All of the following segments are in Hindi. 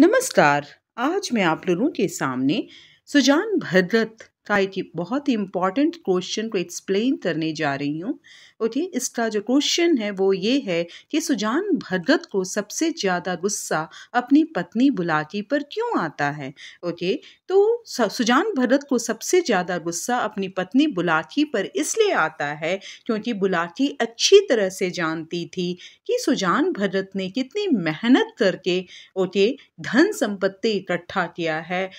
नमस्कार आज मैं आप लोगों के सामने सुजान भद्रत का एक बहुत ही इम्पॉर्टेंट क्वेश्चन को एक्सप्लेन करने जा रही हूँ और ये इसका जो क्वेश्चन है वो ये है कि सुजान भगत को सबसे ज़्यादा गुस्सा अपनी पत्नी बुलाकी पर क्यों आता है ओके तो सुजान भगत को सबसे ज़्यादा गुस्सा अपनी पत्नी बुलाकी पर इसलिए आता है क्योंकि बुलाकी अच्छी तरह से जानती थी कि सुजान भगत ने कितनी मेहनत करके ओके धन संपत्ति इकट्ठा किया है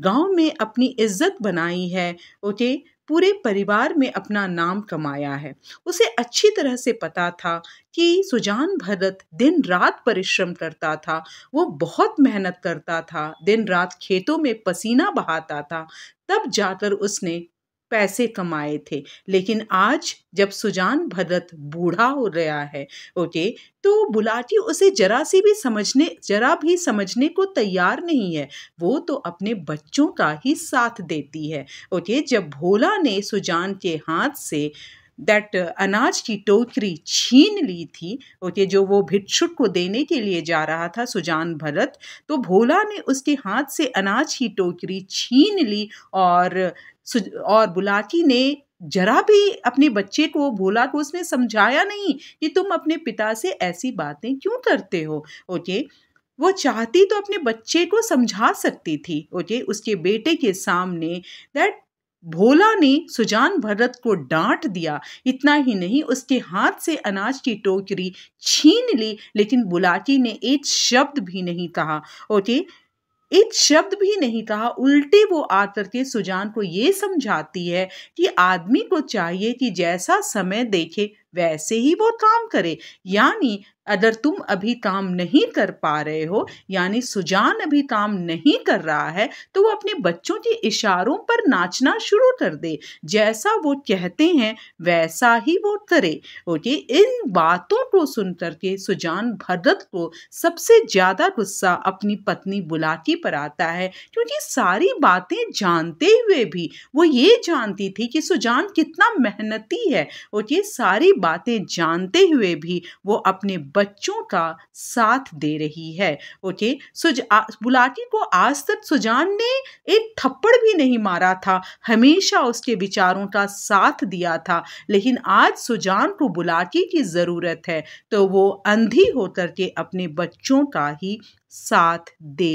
गांव में अपनी इज्जत बनाई है ओके पूरे परिवार में अपना नाम कमाया है उसे अच्छी तरह से पता था कि सुजान भरत दिन रात परिश्रम करता था वो बहुत मेहनत करता था दिन रात खेतों में पसीना बहाता था तब जाकर उसने पैसे कमाए थे लेकिन आज जब सुजान भरत बूढ़ा हो रहा है ओके तो बुलाटी उसे जरा सी भी समझने जरा भी समझने को तैयार नहीं है वो तो अपने बच्चों का ही साथ देती है ओके जब भोला ने सुजान के हाथ से दैट uh, अनाज की टोकरी छीन ली थी ओके जो वो भिक्षुक को देने के लिए जा रहा था सुजान भरत तो भोला ने उसके हाथ से अनाज की टोकरी छीन ली और और बुलाकी ने जरा भी अपने बच्चे को भोला को उसने समझाया नहीं कि तुम अपने पिता से ऐसी बातें क्यों करते हो ओके वो चाहती तो अपने बच्चे को समझा सकती थी ओके उसके बेटे के सामने दैट भोला ने सुजान भरत को डांट दिया इतना ही नहीं उसके हाथ से अनाज की टोकरी छीन ली लेकिन बुलाटी ने एक शब्द भी नहीं कहा ओके एक शब्द भी नहीं कहा उल्टे वो आकर के सुजान को ये समझाती है कि आदमी को चाहिए कि जैसा समय देखे वैसे ही वो काम करे यानी अगर तुम अभी काम नहीं कर पा रहे हो यानी सुजान अभी काम नहीं कर रहा है तो वो अपने बच्चों के इशारों पर नाचना शुरू कर दे जैसा वो कहते हैं वैसा ही वो करे ओके इन बातों को सुन करके सुजान भरत को सबसे ज़्यादा गुस्सा अपनी पत्नी बुलाकी पर आता है क्योंकि सारी बातें जानते हुए भी वो ये जानती थी कि सुजान कितना मेहनती है ओके सारी बातें जानते हुए भी वो अपने बच्चों का साथ दे रही है ओके बुलाटी को आज तक सुजान ने एक थप्पड़ भी नहीं मारा था हमेशा उसके विचारों का साथ दिया था लेकिन आज सुजान को बुलाटी की ज़रूरत है तो वो अंधी होकर के अपने बच्चों का ही साथ दे